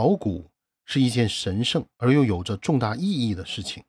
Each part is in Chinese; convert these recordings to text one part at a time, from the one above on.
考古是一件神圣而又有着重大意义的事情。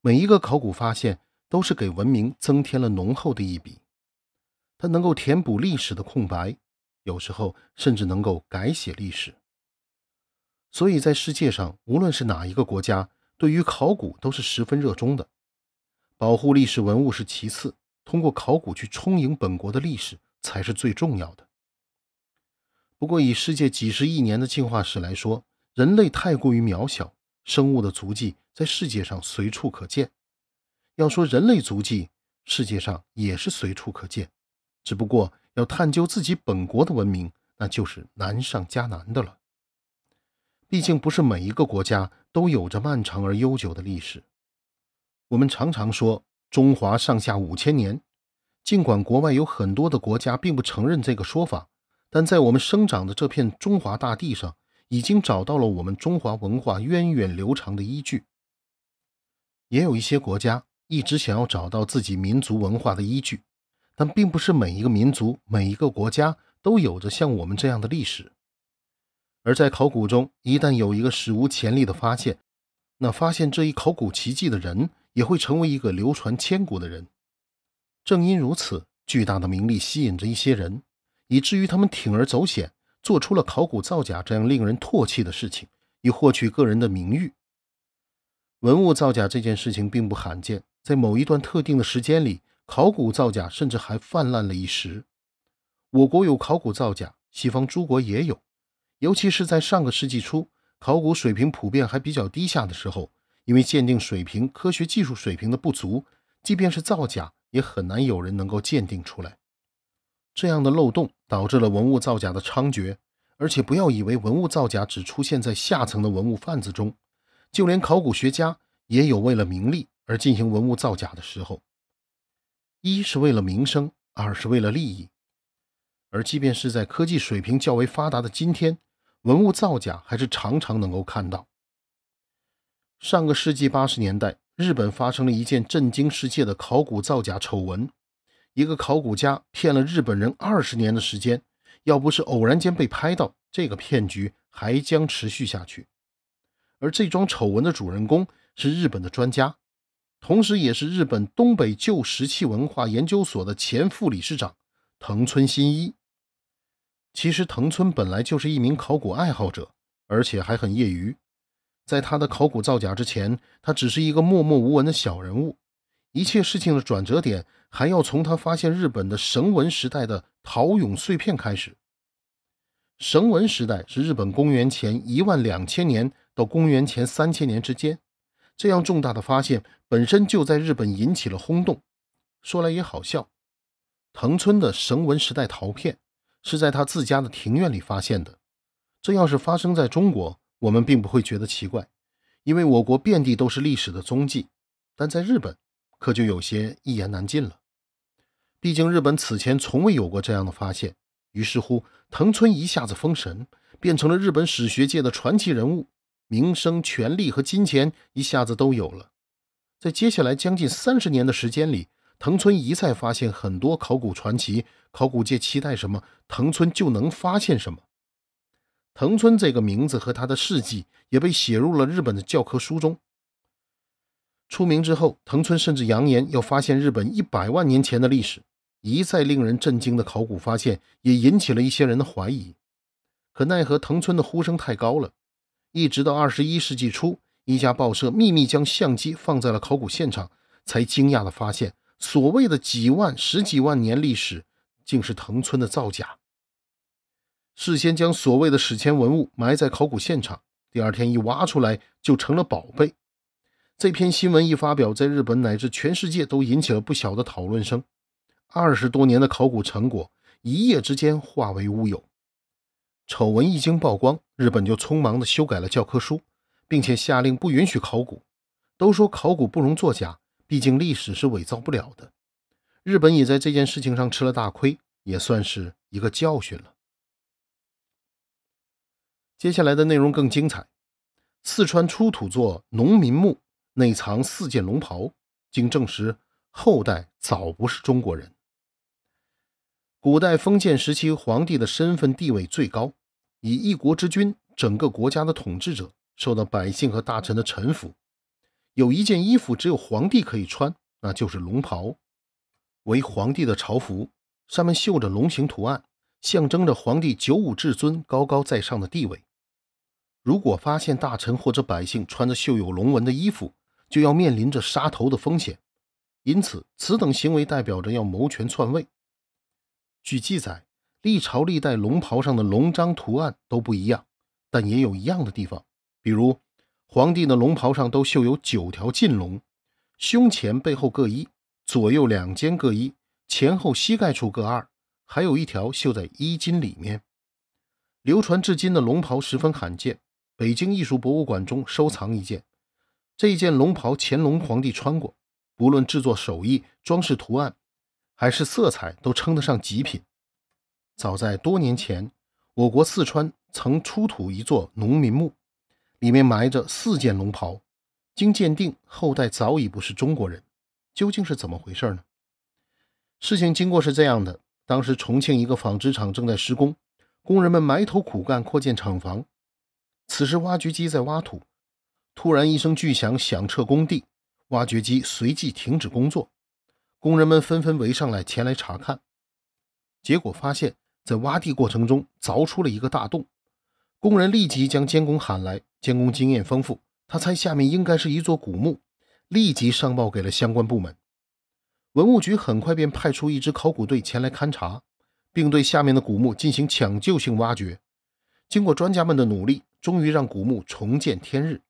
每一个考古发现都是给文明增添了浓厚的一笔，它能够填补历史的空白，有时候甚至能够改写历史。所以在世界上，无论是哪一个国家，对于考古都是十分热衷的。保护历史文物是其次，通过考古去充盈本国的历史才是最重要的。不过，以世界几十亿年的进化史来说，人类太过于渺小，生物的足迹在世界上随处可见。要说人类足迹，世界上也是随处可见，只不过要探究自己本国的文明，那就是难上加难的了。毕竟，不是每一个国家都有着漫长而悠久的历史。我们常常说“中华上下五千年”，尽管国外有很多的国家并不承认这个说法。但在我们生长的这片中华大地上，已经找到了我们中华文化源远流长的依据。也有一些国家一直想要找到自己民族文化的依据，但并不是每一个民族、每一个国家都有着像我们这样的历史。而在考古中，一旦有一个史无前例的发现，那发现这一考古奇迹的人也会成为一个流传千古的人。正因如此，巨大的名利吸引着一些人。以至于他们铤而走险，做出了考古造假这样令人唾弃的事情，以获取个人的名誉。文物造假这件事情并不罕见，在某一段特定的时间里，考古造假甚至还泛滥了一时。我国有考古造假，西方诸国也有，尤其是在上个世纪初，考古水平普遍还比较低下的时候，因为鉴定水平、科学技术水平的不足，即便是造假，也很难有人能够鉴定出来。这样的漏洞导致了文物造假的猖獗，而且不要以为文物造假只出现在下层的文物贩子中，就连考古学家也有为了名利而进行文物造假的时候。一是为了名声，二是为了利益。而即便是在科技水平较为发达的今天，文物造假还是常常能够看到。上个世纪八十年代，日本发生了一件震惊世界的考古造假丑闻。一个考古家骗了日本人二十年的时间，要不是偶然间被拍到，这个骗局还将持续下去。而这桩丑闻的主人公是日本的专家，同时也是日本东北旧石器文化研究所的前副理事长藤村新一。其实，藤村本来就是一名考古爱好者，而且还很业余。在他的考古造假之前，他只是一个默默无闻的小人物。一切事情的转折点，还要从他发现日本的绳文时代的陶俑碎片开始。绳文时代是日本公元前一万两千年到公元前三千年之间。这样重大的发现本身就在日本引起了轰动。说来也好笑，藤村的绳文时代陶片是在他自家的庭院里发现的。这要是发生在中国，我们并不会觉得奇怪，因为我国遍地都是历史的踪迹。但在日本，可就有些一言难尽了。毕竟日本此前从未有过这样的发现，于是乎，藤村一下子封神，变成了日本史学界的传奇人物，名声、权力和金钱一下子都有了。在接下来将近三十年的时间里，藤村一再发现很多考古传奇，考古界期待什么，藤村就能发现什么。藤村这个名字和他的事迹也被写入了日本的教科书中。出名之后，藤村甚至扬言要发现日本一百万年前的历史。一再令人震惊的考古发现，也引起了一些人的怀疑。可奈何藤村的呼声太高了，一直到二十一世纪初，一家报社秘密将相机放在了考古现场，才惊讶地发现，所谓的几万、十几万年历史，竟是藤村的造假。事先将所谓的史前文物埋在考古现场，第二天一挖出来就成了宝贝。这篇新闻一发表，在日本乃至全世界都引起了不小的讨论声。二十多年的考古成果一夜之间化为乌有。丑闻一经曝光，日本就匆忙地修改了教科书，并且下令不允许考古。都说考古不容作假，毕竟历史是伪造不了的。日本也在这件事情上吃了大亏，也算是一个教训了。接下来的内容更精彩。四川出土座农民墓。内藏四件龙袍，经证实，后代早不是中国人。古代封建时期，皇帝的身份地位最高，以一国之君，整个国家的统治者，受到百姓和大臣的臣服。有一件衣服只有皇帝可以穿，那就是龙袍，为皇帝的朝服，上面绣着龙形图案，象征着皇帝九五至尊、高高在上的地位。如果发现大臣或者百姓穿着绣有龙纹的衣服，就要面临着杀头的风险，因此，此等行为代表着要谋权篡位。据记载，历朝历代龙袍上的龙章图案都不一样，但也有一样的地方，比如皇帝的龙袍上都绣有九条金龙，胸前、背后各一，左右两肩各一，前后膝盖处各二，还有一条绣在衣襟里面。流传至今的龙袍十分罕见，北京艺术博物馆中收藏一件。这一件龙袍，乾隆皇帝穿过，不论制作手艺、装饰图案，还是色彩，都称得上极品。早在多年前，我国四川曾出土一座农民墓，里面埋着四件龙袍，经鉴定，后代早已不是中国人，究竟是怎么回事呢？事情经过是这样的：当时重庆一个纺织厂正在施工，工人们埋头苦干，扩建厂房。此时，挖掘机在挖土。突然一声巨响响彻工地，挖掘机随即停止工作，工人们纷纷围上来前来查看，结果发现，在挖地过程中凿出了一个大洞，工人立即将监工喊来，监工经验丰富，他猜下面应该是一座古墓，立即上报给了相关部门，文物局很快便派出一支考古队前来勘察，并对下面的古墓进行抢救性挖掘，经过专家们的努力，终于让古墓重见天日。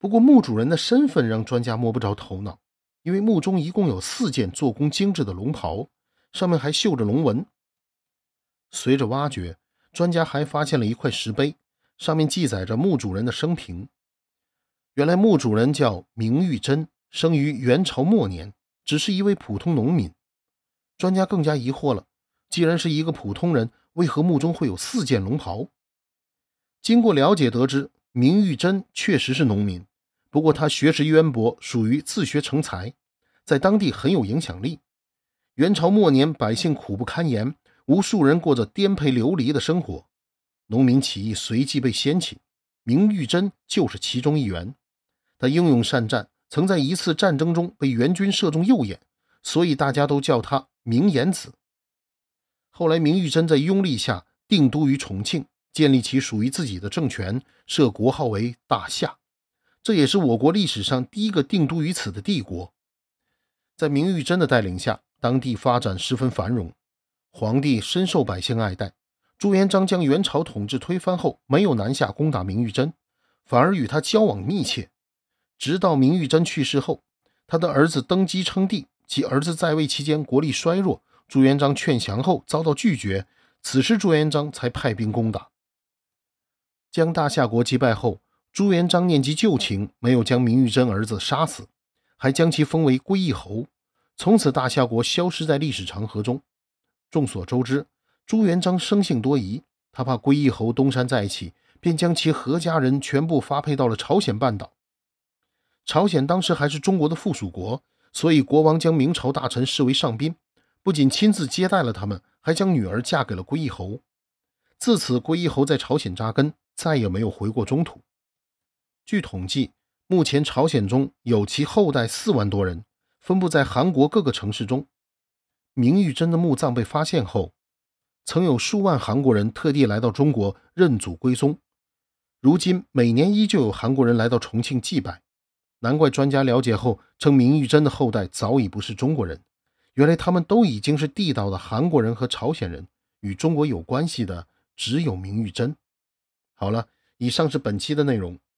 不过墓主人的身份让专家摸不着头脑，因为墓中一共有四件做工精致的龙袍，上面还绣着龙纹。随着挖掘，专家还发现了一块石碑，上面记载着墓主人的生平。原来墓主人叫明玉珍，生于元朝末年，只是一位普通农民。专家更加疑惑了：既然是一个普通人，为何墓中会有四件龙袍？经过了解，得知明玉珍确实是农民。不过，他学识渊博，属于自学成才，在当地很有影响力。元朝末年，百姓苦不堪言，无数人过着颠沛流离的生活。农民起义随即被掀起，明玉珍就是其中一员。他英勇善战，曾在一次战争中被元军射中右眼，所以大家都叫他明眼子。后来，明玉珍在拥立下定都于重庆，建立起属于自己的政权，设国号为大夏。这也是我国历史上第一个定都于此的帝国。在明玉珍的带领下，当地发展十分繁荣，皇帝深受百姓爱戴。朱元璋将元朝统治推翻后，没有南下攻打明玉珍，反而与他交往密切。直到明玉珍去世后，他的儿子登基称帝。其儿子在位期间国力衰弱，朱元璋劝降后遭到拒绝。此时朱元璋才派兵攻打，将大夏国击败后。朱元璋念及旧情，没有将明玉珍儿子杀死，还将其封为归义侯。从此，大夏国消失在历史长河中。众所周知，朱元璋生性多疑，他怕归义侯东山再起，便将其和家人全部发配到了朝鲜半岛。朝鲜当时还是中国的附属国，所以国王将明朝大臣视为上宾，不仅亲自接待了他们，还将女儿嫁给了归义侯。自此，归义侯在朝鲜扎根，再也没有回过中土。据统计，目前朝鲜中有其后代四万多人，分布在韩国各个城市中。明玉珍的墓葬被发现后，曾有数万韩国人特地来到中国认祖归宗。如今每年依旧有韩国人来到重庆祭拜。难怪专家了解后称，明玉珍的后代早已不是中国人，原来他们都已经是地道的韩国人和朝鲜人。与中国有关系的只有明玉珍。好了，以上是本期的内容。